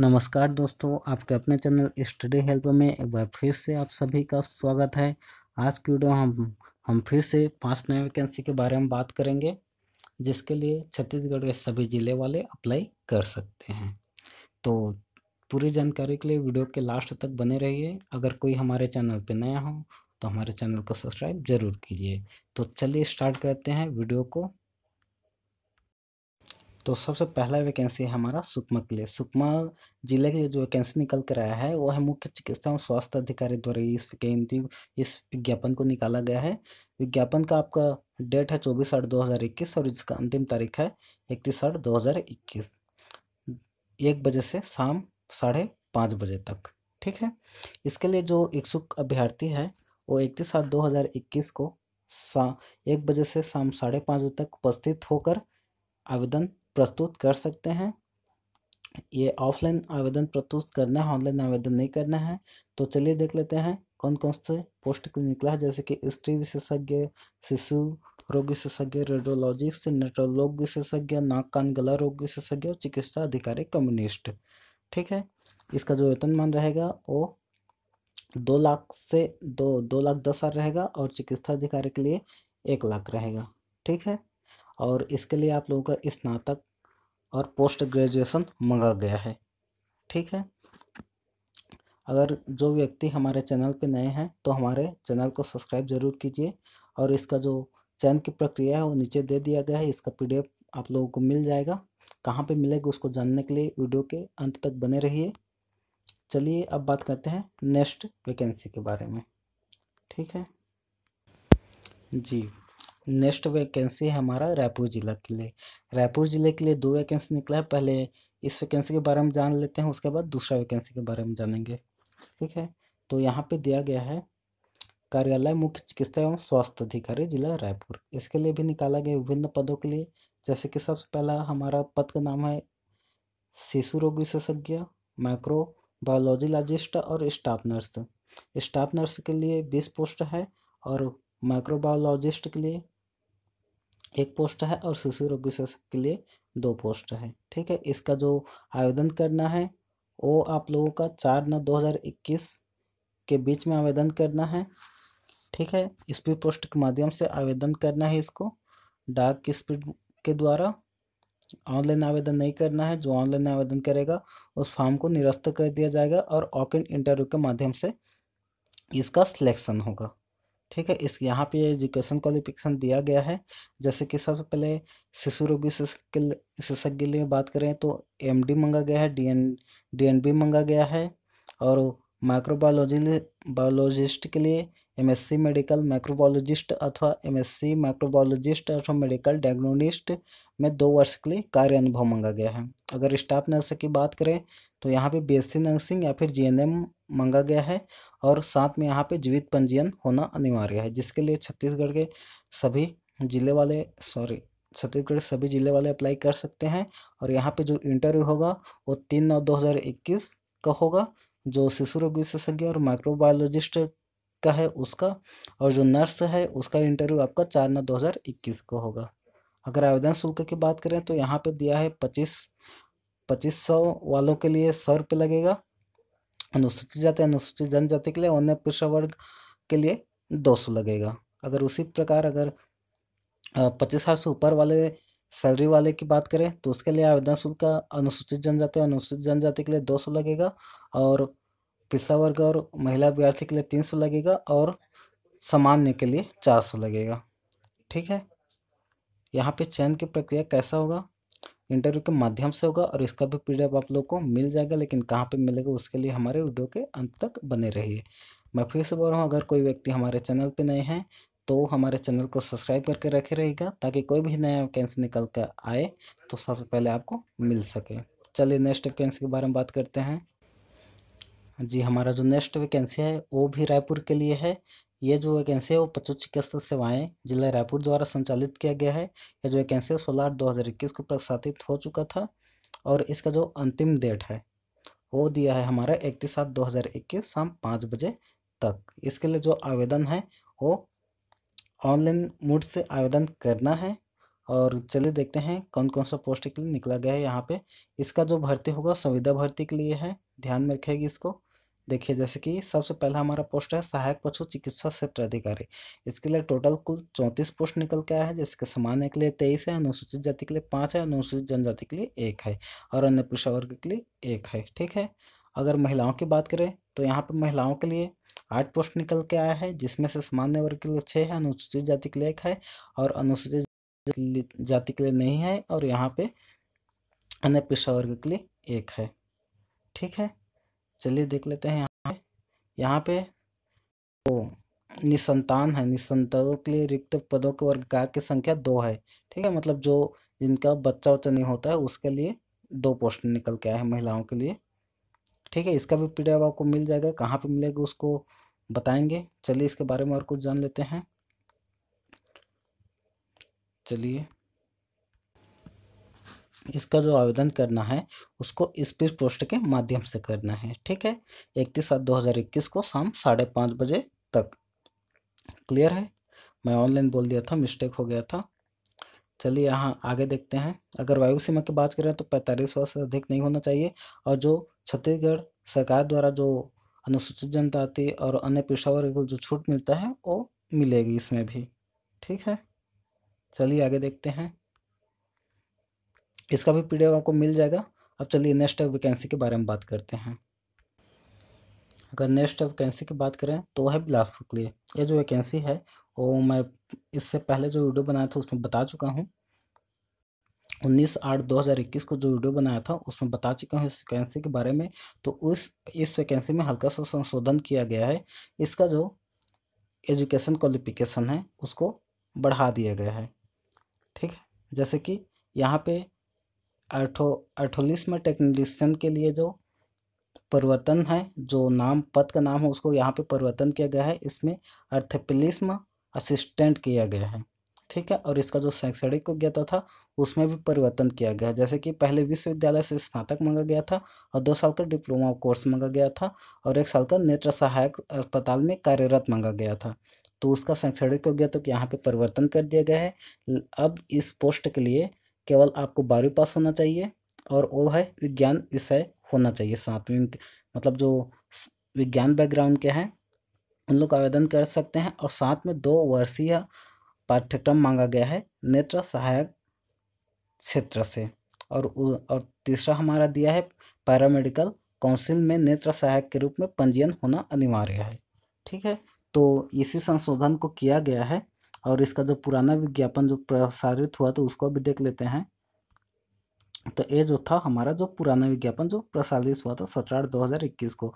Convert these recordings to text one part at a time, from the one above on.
नमस्कार दोस्तों आपके अपने चैनल स्टडी हेल्प में एक बार फिर से आप सभी का स्वागत है आज की वीडियो हम हम फिर से पांच नए वैकेंसी के बारे में बात करेंगे जिसके लिए छत्तीसगढ़ के सभी ज़िले वाले अप्लाई कर सकते हैं तो पूरी जानकारी के लिए वीडियो के लास्ट तक बने रहिए अगर कोई हमारे चैनल पर नया हो तो हमारे चैनल को सब्सक्राइब जरूर कीजिए तो चलिए स्टार्ट करते हैं वीडियो को तो सबसे पहला वैकेंसी है हमारा सुकमा के लिए सुकमा जिले की जो वैकेंसी निकल कर आया है वो है मुख्य चिकित्सा और स्वास्थ्य अधिकारी द्वारा इस वैकेंसी इस विज्ञापन को निकाला गया है विज्ञापन का आपका डेट है चौबीस आठ दो हज़ार इक्कीस और इसका अंतिम तारीख है इकतीस आठ दो हज़ार इक्कीस एक बजे से शाम साढ़े पाँच बजे तक ठीक है इसके लिए जो इच्छुक अभ्यर्थी है वो इकतीस आठ दो हज़ार इक्कीस को सा एक बजे से शाम साढ़े पाँच बजे तक उपस्थित होकर आवेदन प्रस्तुत कर सकते हैं ये ऑफलाइन आवेदन प्रस्तुत करना है ऑनलाइन आवेदन नहीं करना है तो चलिए देख लेते हैं कौन कौन से पोस्ट के निकला है जैसे कि स्त्री विशेषज्ञ शिशु रोग विशेषज्ञ रेडियोलॉजिस्ट नेट्रोलोग विशेषज्ञ नाक कान गला रोग विशेषज्ञ और चिकित्सा अधिकारी कम्युनिस्ट ठीक है इसका जो वेतनमान रहेगा वो दो लाख से दो दो लाख दस हज़ार रहेगा और चिकित्सा अधिकारी के लिए एक लाख रहेगा ठीक है और इसके लिए आप लोगों का स्नातक और पोस्ट ग्रेजुएशन मंगा गया है ठीक है अगर जो व्यक्ति हमारे चैनल पे नए हैं तो हमारे चैनल को सब्सक्राइब जरूर कीजिए और इसका जो चयन की प्रक्रिया है वो नीचे दे दिया गया है इसका पी आप लोगों को मिल जाएगा कहाँ पे मिलेगा उसको जानने के लिए वीडियो के अंत तक बने रहिए चलिए अब बात करते हैं नेक्स्ट वैकेंसी के बारे में ठीक है जी नेक्स्ट वैकेंसी है हमारा रायपुर ज़िला के लिए रायपुर ज़िले के लिए दो वैकेंसी निकला है पहले इस वैकेंसी के बारे में जान लेते हैं उसके बाद दूसरा वैकेंसी के बारे में जानेंगे ठीक है तो यहाँ पे दिया गया है कार्यालय मुख्य चिकित्सा एवं स्वास्थ्य अधिकारी जिला रायपुर इसके लिए भी निकाला गया विभिन्न पदों के लिए जैसे कि सबसे पहला हमारा पद का नाम है शिशु रोग विशेषज्ञ माइक्रो बायोलॉजिलाजिस्ट और स्टाफ नर्स स्टाफ नर्स के लिए बीस पोस्ट है और माइक्रोबायोलॉजिस्ट के लिए एक पोस्ट है और शिशु रोग विशेषज्ञ के लिए दो पोस्ट है ठीक है इसका जो आवेदन करना है वो आप लोगों का चार नौ दो हज़ार इक्कीस के बीच में आवेदन करना है ठीक है स्पीड पोस्ट के माध्यम से आवेदन करना है इसको डाक स्पीड के द्वारा ऑनलाइन आवेदन नहीं करना है जो ऑनलाइन आवेदन करेगा उस फॉर्म को निरस्त कर दिया जाएगा और ऑक इंटरव्यू के माध्यम से इसका सिलेक्शन होगा ठीक है इस यहाँ पे एजुकेशन क्वालिफिकेशन दिया गया है जैसे कि सबसे पहले शिशु रोगी विशेषज्ञ के लिए बात करें तो एम मंगा गया है D N D N B गया है और माइक्रोबायोलॉजी बायोलॉजिस्ट के लिए एमएससी मेडिकल माइक्रोबायोलॉजिस्ट अथवा एमएससी माइक्रोबायोलॉजिस्ट अथवा मेडिकल डायग्नोनिस्ट में दो वर्ष के लिए कार्य अनुभव मंगा गया है अगर स्टाफ नर्स की बात करें तो यहाँ पे सी नर्सिंग या फिर एम मांगा गया है और साथ में यहाँ पे जीवित पंजीयन होना अनिवार्य है जिसके लिए छत्तीसगढ़ के सभी ज़िले वाले सॉरी छत्तीसगढ़ सभी ज़िले वाले अप्लाई कर सकते हैं और यहाँ पे जो इंटरव्यू होगा वो तीन नौ दो हज़ार इक्कीस का होगा जो शिशु रोग विशेषज्ञ और माइक्रोबायोलॉजिस्ट का है उसका और जो नर्स है उसका इंटरव्यू आपका चार नौ दो हज़ार इक्कीस को होगा अगर आवेदन शुल्क की बात करें तो यहाँ पे दिया है पच्चीस पच्चीस सौ वालों के लिए सौ रुपये लगेगा अनुसूचित जाति अनुसूचित जनजाति के लिए अन्य पिछड़ा वर्ग के लिए दो सौ लगेगा अगर उसी प्रकार अगर पच्चीस हजार से ऊपर वाले सैलरी वाले की बात करें तो उसके लिए आवेदन शुल्क का अनुसूचित जनजाति अनुसूचित जनजाति के लिए दो सौ लगेगा और पिछड़ा वर्ग और महिला विद्यार्थी के लिए तीन सौ लगेगा और सामान्य के लिए चार सौ लगेगा ठीक है यहाँ पे चयन की प्रक्रिया कैसा होगा इंटरव्यू के माध्यम से होगा और इसका भी पीडीएफ आप लोग को मिल जाएगा लेकिन कहाँ पर मिलेगा उसके लिए हमारे वीडियो के अंत तक बने रहिए मैं फिर से बोल रहा हूँ अगर कोई व्यक्ति हमारे चैनल पे नए हैं तो हमारे चैनल को सब्सक्राइब करके रखे रहेगा ताकि कोई भी नया वैकेंसी निकल कर आए तो सबसे पहले आपको मिल सके चलिए नेक्स्ट वैकेंसी के बारे में बात करते हैं जी हमारा जो नेक्स्ट वैकेंसी है वो भी रायपुर के लिए है ये जो वैकेंसी है वो पशु चिकित्सा सेवाएं जिला रायपुर द्वारा संचालित किया गया है यह जो वैकेंसी सोलह आठ दो हज़ार इक्कीस को प्रस्तावित हो चुका था और इसका जो अंतिम डेट है वो दिया है हमारा इकतीस सात दो हज़ार इक्कीस शाम पाँच बजे तक इसके लिए जो आवेदन है वो ऑनलाइन मोड से आवेदन करना है और चलिए देखते हैं कौन कौन सा पोस्ट के लिए निकला गया है यहाँ पे इसका जो भर्ती होगा संविदा भर्ती के लिए है ध्यान में रखेगी इसको देखिए जैसे कि सबसे पहला हमारा पोस्ट है सहायक पशु चिकित्सा क्षेत्र अधिकारी इसके लिए टोटल कुल चौंतीस पोस्ट निकल के आया है जिसके सामान्य के लिए तेईस है अनुसूचित जाति के लिए पाँच है अनुसूचित जनजाति के लिए एक है और अन्य पेशा वर्ग के लिए एक है ठीक है अगर महिलाओं की बात करें तो यहाँ पर महिलाओं के लिए आठ पोस्ट निकल के आया है जिसमें से सामान्य वर्ग के लिए छः है अनुसूचित जाति के लिए एक है और अनुसूचित जाति के लिए नहीं है और यहाँ पे अन्य पेशा वर्ग के लिए एक है ठीक है चलिए देख लेते हैं यहाँ पे यहाँ पे तो निसंतान है निसंतानों के लिए रिक्त पदों के वर्ग गायक की संख्या दो है ठीक है मतलब जो जिनका बच्चा वच्चा नहीं होता है उसके लिए दो पोस्ट निकल के आए हैं महिलाओं के लिए ठीक है इसका भी पी आपको मिल जाएगा कहाँ पे मिलेगा उसको बताएंगे चलिए इसके बारे में और कुछ जान लेते हैं चलिए इसका जो आवेदन करना है उसको स्पीड पोस्ट के माध्यम से करना है ठीक है इकतीस सात दो हज़ार इक्कीस को शाम साढ़े पाँच बजे तक क्लियर है मैं ऑनलाइन बोल दिया था मिस्टेक हो गया था चलिए यहाँ आगे देखते हैं अगर वायु सीमा की बात करें तो पैंतालीस वर्ष से अधिक नहीं होना चाहिए और जो छत्तीसगढ़ सरकार द्वारा जो अनुसूचित जनजाति और अन्य पेशा वर्ग को जो छूट मिलता है वो मिलेगी इसमें भी ठीक है चलिए आगे देखते हैं इसका भी पीडीएफ आपको मिल जाएगा अब चलिए नेक्स्ट वैकेंसी के बारे में बात करते हैं अगर नेक्स्ट वैकेंसी की बात करें तो है बिलासपुर के लिए ये जो वैकेंसी है वो मैं इससे पहले जो वीडियो बनाया था उसमें बता चुका हूँ उन्नीस आठ दो हज़ार इक्कीस को जो वीडियो बनाया था उसमें बता चुका हूँ इस वैकेंसी के बारे में तो उस इस वैकेंसी में हल्का सा संशोधन किया गया है इसका जो एजुकेशन क्वालिफिकेशन है उसको बढ़ा दिया गया है ठीक है जैसे कि यहाँ पे अठो अठोलिस में टेक्नीशियन के लिए जो परिवर्तन है जो नाम पद का नाम है उसको यहाँ पे परिवर्तन किया गया है इसमें अर्थपिलिस्म असिस्टेंट किया गया है ठीक है और इसका जो शैक्षणिक योग्यता था उसमें भी परिवर्तन किया गया है जैसे कि पहले विश्वविद्यालय से स्नातक मांगा गया था और दो साल का डिप्लोमा कोर्स मांगा गया था और एक साल का नेत्र सहायक अस्पताल में कार्यरत मांगा गया था तो उसका शैक्षणिक योग्यता तो यहाँ पर परिवर्तन कर दिया गया है अब इस पोस्ट के लिए केवल आपको बारहवीं पास होना चाहिए और वो है विज्ञान विषय होना चाहिए साथ में मतलब जो विज्ञान बैकग्राउंड के हैं उन लोग आवेदन कर सकते हैं और साथ में दो वर्षीय पाठ्यक्रम मांगा गया है नेत्र सहायक क्षेत्र से और और तीसरा हमारा दिया है पैरामेडिकल काउंसिल में नेत्र सहायक के रूप में पंजीयन होना अनिवार्य है ठीक है तो इसी संशोधन को किया गया है और इसका जो पुराना विज्ञापन जो प्रसारित हुआ तो उसको भी देख लेते हैं तो ये जो था हमारा जो पुराना विज्ञापन जो प्रसारित हुआ था सत्रह आठ दो हज़ार इक्कीस को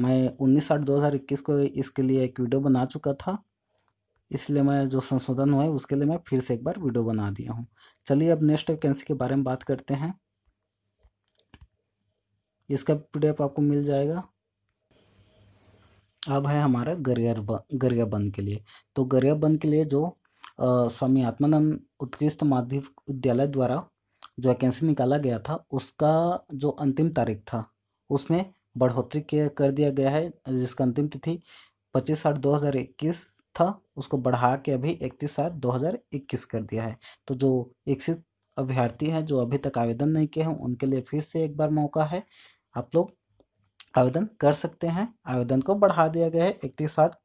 मैं उन्नीस आठ दो हज़ार इक्कीस को इसके लिए एक वीडियो बना चुका था इसलिए मैं जो संशोधन हुआ है उसके लिए मैं फिर से एक बार वीडियो बना दिया हूँ चलिए अब नेक्स्ट वैकेंसी के बारे में बात करते हैं इसका पी आपको मिल जाएगा अब है हमारा गरिया बंद के लिए तो गरिया बंद के लिए जो आ, स्वामी आत्मानंद उत्कृष्ट माध्यमिक विद्यालय द्वारा जो वैकेंसी निकाला गया था उसका जो अंतिम तारीख था उसमें बढ़ोतरी कर दिया गया है जिसका अंतिम तिथि पच्चीस आठ दो हज़ार इक्कीस था उसको बढ़ा के अभी इकतीस सात दो हज़ार इक्कीस कर दिया है तो जो इक्सित अभ्यर्थी हैं जो अभी तक आवेदन नहीं किए हैं उनके लिए फिर से एक बार मौका है आप लोग आवेदन कर सकते हैं आवेदन को बढ़ा दिया गया है इकतीस आठ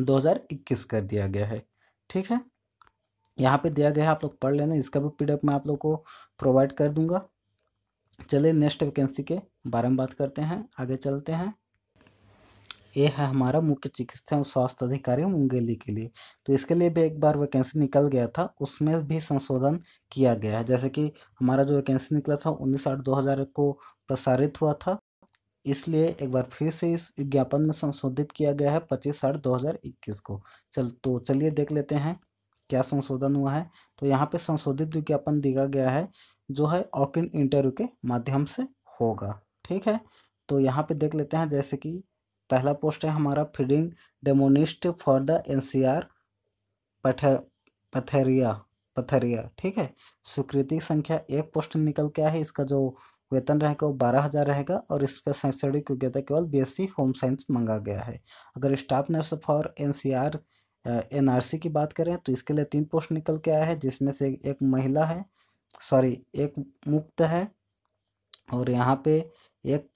दो हज़ार इक्कीस कर दिया गया है ठीक है यहाँ पे दिया गया है आप लोग पढ़ लेना इसका भी पी मैं आप लोग को प्रोवाइड कर दूंगा चलिए नेक्स्ट वैकेंसी के बारे में बात करते हैं आगे चलते हैं ये है हमारा मुख्य चिकित्सा और स्वास्थ्य अधिकारी मुंगेली के लिए तो इसके लिए भी एक बार वैकेंसी निकल गया था उसमें भी संशोधन किया गया है जैसे कि हमारा जो वैकेंसी निकला था उन्नीस आठ दो हज़ार को प्रसारित हुआ था इसलिए एक बार फिर से इस विज्ञापन में संशोधित किया गया है पच्चीस आठ दो हज़ार इक्कीस को चल तो चलिए देख लेते हैं क्या संशोधन हुआ है तो यहाँ पे संशोधित विज्ञापन दिया गया है जो है इन इंटरव्यू के माध्यम से होगा ठीक है तो यहाँ पे देख लेते हैं जैसे कि पहला पोस्ट है हमारा feeding demonstrator for the N C R Pathariya Pathariya ठीक है स्वीकृति संख्या एक पोस्ट निकल के है इसका जो वेतन रहेगा वो बारह हज़ार रहेगा और इस पर शैक्षणिक योग्यता केवल बीएससी होम साइंस मंगा गया है अगर staff nurse for R NRC की बात करें तो इसके लिए तीन पोस्ट निकल के आया है जिसमें से एक महिला है सॉरी एक मुक्त है और यहाँ पे एक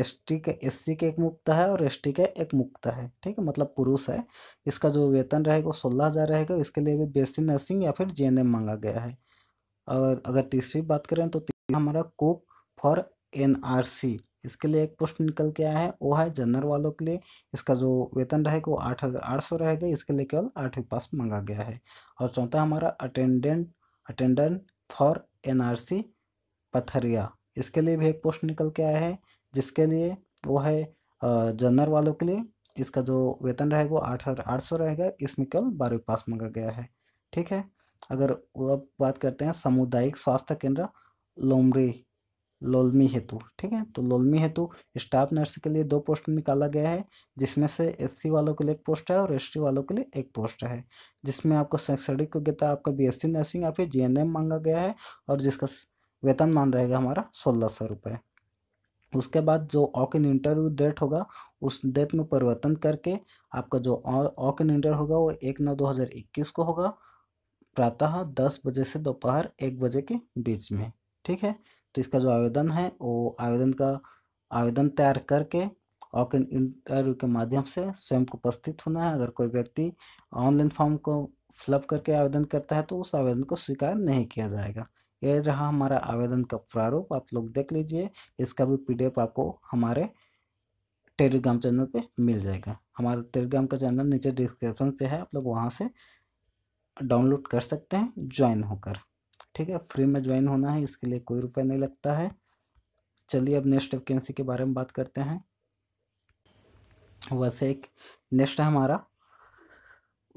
एस टी का एस सी का एक मुक्त है और एस टी का एक मुक्त है ठीक है मतलब पुरुष है इसका जो वेतन रहेगा वो सोलह हज़ार रहेगा इसके लिए भी सी नर्सिंग e या फिर जे मांगा गया है और अगर तीसरी बात करें तो हमारा कुक फॉर एनआरसी इसके लिए एक पोस्ट निकल के आया है वो है जनरल वालों के लिए इसका जो वेतन रहेगा वो आठ हज़ार आठ सौ रहेगा इसके लिए केवल आठवीं पास मंगा गया है और चौथा हमारा attendant attendant for NRC Pathariya इसके लिए भी एक पोस्ट निकल के आया है जिसके लिए वो है जनरल वालों के लिए इसका जो वेतन रहेगा वो आठ हज़ार आठ सौ रहेगा इसमें केवल बारहवीं पास मंगा गया है ठीक है अगर अब बात करते हैं सामुदायिक स्वास्थ्य केंद्र लोमरी लोलमी हेतु ठीक है तो लोलमी हेतु स्टाफ नर्स के लिए दो पोस्ट निकाला गया है जिसमें से एससी वालों के लिए एक पोस्ट है और एसटी वालों के लिए एक पोस्ट है जिसमें आपको शैक्षणिक योग्यता आपका बीएससी नर्सिंग या फिर जीएनएम मांगा गया है और जिसका वेतन मान रहेगा हमारा सोलह सौ रुपये उसके बाद जो ऑक इन इंटरव्यू डेट होगा उस डेट में परिवर्तन करके आपका जो ऑक इन इंटरव्यू होगा वो एक नौ दो हज़ार इक्कीस को होगा प्रातः दस बजे से दोपहर एक बजे के बीच में ठीक है तो इसका जो आवेदन है वो आवेदन का आवेदन तैयार करके और इंटरव्यू के माध्यम से स्वयं को उपस्थित होना है अगर कोई व्यक्ति ऑनलाइन फॉर्म को फिलअप करके आवेदन करता है तो उस आवेदन को स्वीकार नहीं किया जाएगा यह रहा हमारा आवेदन का प्रारूप आप लोग देख लीजिए इसका भी पी आपको हमारे टेलीग्राम चैनल पे मिल जाएगा हमारा टेलीग्राम का चैनल नीचे डिस्क्रिप्शन पे है आप लोग वहाँ से डाउनलोड कर सकते हैं ज्वाइन होकर ठीक है फ्री में ज्वाइन होना है इसके लिए कोई रुपया नहीं लगता है चलिए अब नेक्स्ट वैकेंसी के बारे में बात करते हैं वैसे एक नेक्स्ट है हमारा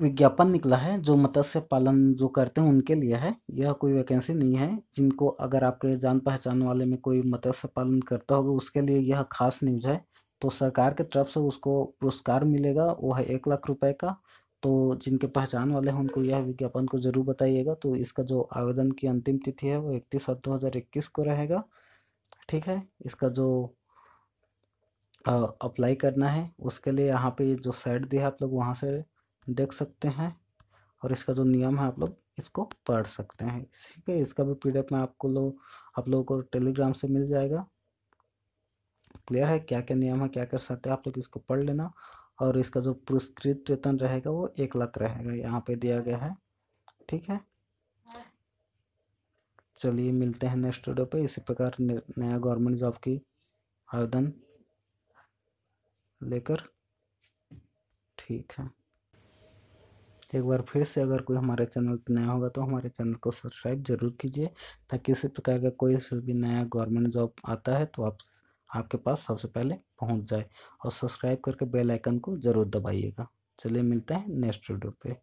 विज्ञापन निकला है जो मत्स्य पालन जो करते हैं उनके लिए है यह कोई वैकेंसी नहीं है जिनको अगर आपके जान पहचान वाले में कोई मत्स्य पालन करता होगा उसके लिए यह खास न्यूज है तो सरकार के तरफ से उसको पुरस्कार मिलेगा वो है एक लाख रुपए का तो जिनके पहचान वाले हैं उनको यह विज्ञापन को ज़रूर बताइएगा तो इसका जो आवेदन की अंतिम तिथि है वो इकतीस सात दो हज़ार इक्कीस को रहेगा ठीक है इसका जो अप्लाई करना है उसके लिए यहाँ पे जो साइट दिया है आप लोग वहाँ से देख सकते हैं और इसका जो नियम है आप लोग इसको पढ़ सकते हैं ठीक है इसका भी पीडीएफ में आपको लोग आप लोगों को टेलीग्राम से मिल जाएगा क्लियर है क्या क्या नियम है क्या कर सकते हैं आप लोग इसको पढ़ लेना और इसका जो पुरस्कृत वेतन रहेगा वो एक लाख रहेगा यहाँ पे दिया गया है ठीक है चलिए मिलते हैं नेक्स्ट वीडियो पे इसी प्रकार नया गवर्नमेंट जॉब की आवेदन लेकर ठीक है एक बार फिर से अगर कोई हमारे चैनल पर नया होगा तो हमारे चैनल को सब्सक्राइब जरूर कीजिए ताकि इसी प्रकार का कोई भी नया गवर्नमेंट जॉब आता है तो आप आपके पास सबसे पहले पहुंच जाए और सब्सक्राइब करके बेल आइकन को ज़रूर दबाइएगा चलिए मिलते हैं नेक्स्ट वीडियो पे